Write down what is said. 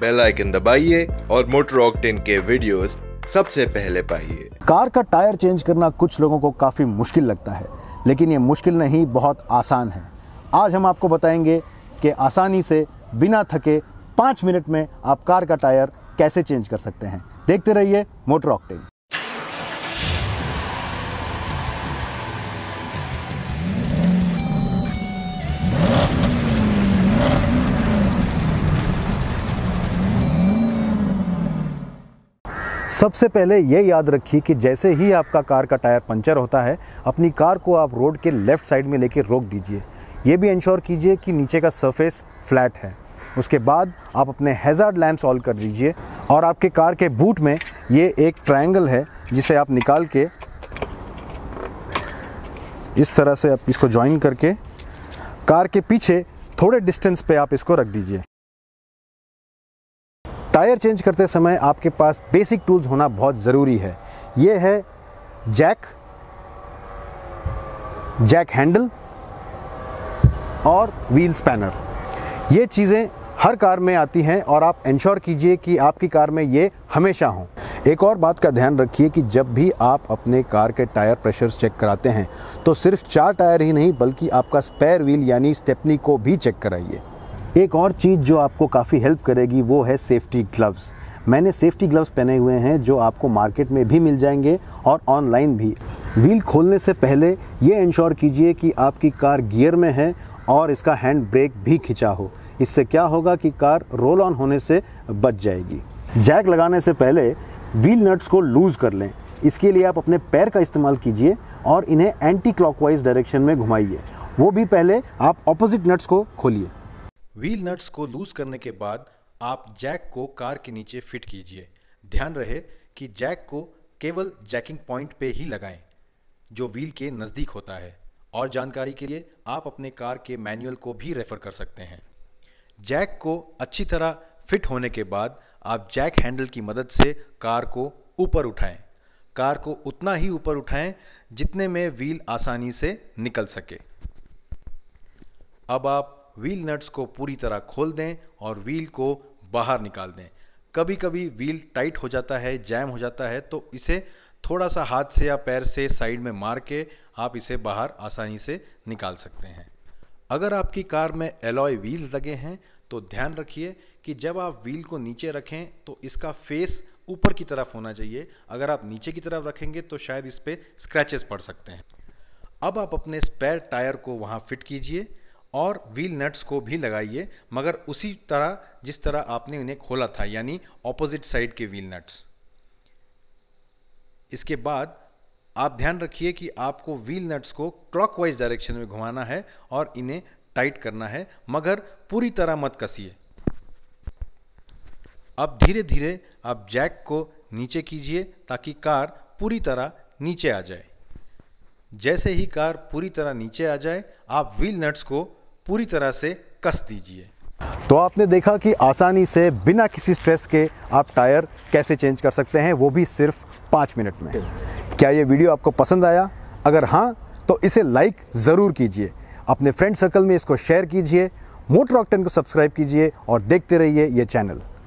bell icon दबाइए और motor octane के वीडियोस सबसे पहले पाइए कार का टायर चेंज करना कुछ लोगों को काफ़ी मुश्किल लगता है लेकिन ये मुश्किल नहीं बहुत आसान है आज हम आपको बताएंगे कि आसानी से बिना थके पांच मिनट में आप कार का टायर कैसे चेंज कर सकते हैं देखते रहिए मोटर ऑक्टेन सबसे पहले ये याद रखिए कि जैसे ही आपका कार का टायर पंचर होता है अपनी कार को आप रोड के लेफ्ट साइड में लेकर रोक दीजिए ये भी इंश्योर कीजिए कि नीचे का सरफेस फ्लैट है उसके बाद आप अपने हेजार्ड लैंप्स ऑल कर दीजिए और आपके कार के बूट में ये एक ट्रायंगल है जिसे आप निकाल के इस तरह से आप इसको ज्वाइन करके कार के पीछे थोड़े डिस्टेंस पे आप इसको रख दीजिए टायर चेंज करते समय आपके पास बेसिक टूल्स होना बहुत ज़रूरी है ये है जैक जैक हैंडल और व्हील स्पैनर ये चीज़ें हर कार में आती हैं और आप इंश्योर कीजिए कि आपकी कार में ये हमेशा हों एक और बात का ध्यान रखिए कि जब भी आप अपने कार के टायर प्रेशर चेक कराते हैं तो सिर्फ चार टायर ही नहीं बल्कि आपका स्पेयर व्हील यानी स्टेपनी को भी चेक कराइए एक और चीज़ जो आपको काफ़ी हेल्प करेगी वो है सेफ्टी ग्लव्स मैंने सेफ्टी ग्लव्स पहने हुए हैं जो आपको मार्केट में भी मिल जाएंगे और ऑनलाइन भी व्हील खोलने से पहले ये इंश्योर कीजिए कि आपकी कार गियर में है और इसका हैंड ब्रेक भी खिंचा हो इससे क्या होगा कि कार रोल ऑन होने से बच जाएगी जैक लगाने से पहले व्हील नट्स को लूज़ कर लें इसके लिए आप अपने पैर का इस्तेमाल कीजिए और इन्हें एंटी क्लॉकवाइज डायरेक्शन में घुमाइए वो भी पहले आप ऑपोजिट नट्स को खोलिए व्हील नट्स को लूज करने के बाद आप जैक को कार के नीचे फिट कीजिए ध्यान रहे कि जैक को केवल जैकिंग पॉइंट पे ही लगाएं जो व्हील के नज़दीक होता है और जानकारी के लिए आप अपने कार के मैनुअल को भी रेफ़र कर सकते हैं जैक को अच्छी तरह फिट होने के बाद आप जैक हैंडल की मदद से कार को ऊपर उठाएं कार को उतना ही ऊपर उठाएं जितने में व्हील आसानी से निकल सके अब आप व्हील नट्स को पूरी तरह खोल दें और व्हील को बाहर निकाल दें कभी कभी व्हील टाइट हो जाता है जैम हो जाता है तो इसे थोड़ा सा हाथ से या पैर से साइड में मार के आप इसे बाहर आसानी से निकाल सकते हैं अगर आपकी कार में एलॉय व्हील्स लगे हैं तो ध्यान रखिए कि जब आप व्हील को नीचे रखें तो इसका फेस ऊपर की तरफ होना चाहिए अगर आप नीचे की तरफ रखेंगे तो शायद इस पर स्क्रैचेस पड़ सकते हैं अब आप अपने स्पेयर टायर को वहाँ फिट कीजिए और व्हील नट्स को भी लगाइए मगर उसी तरह जिस तरह आपने उन्हें खोला था यानी ऑपोजिट साइड के व्हील नट्स इसके बाद आप ध्यान रखिए कि आपको व्हील नट्स को क्लॉकवाइज डायरेक्शन में घुमाना है और इन्हें टाइट करना है मगर पूरी तरह मत कसिए अब धीरे धीरे आप जैक को नीचे कीजिए ताकि कार पूरी तरह नीचे आ जाए जैसे ही कार पूरी तरह नीचे आ जाए आप व्हील नट्स को पूरी तरह से कस दीजिए तो आपने देखा कि आसानी से बिना किसी स्ट्रेस के आप टायर कैसे चेंज कर सकते हैं वो भी सिर्फ पाँच मिनट में क्या ये वीडियो आपको पसंद आया अगर हाँ तो इसे लाइक ज़रूर कीजिए अपने फ्रेंड सर्कल में इसको शेयर कीजिए मोटर ऑक्टेन को सब्सक्राइब कीजिए और देखते रहिए ये चैनल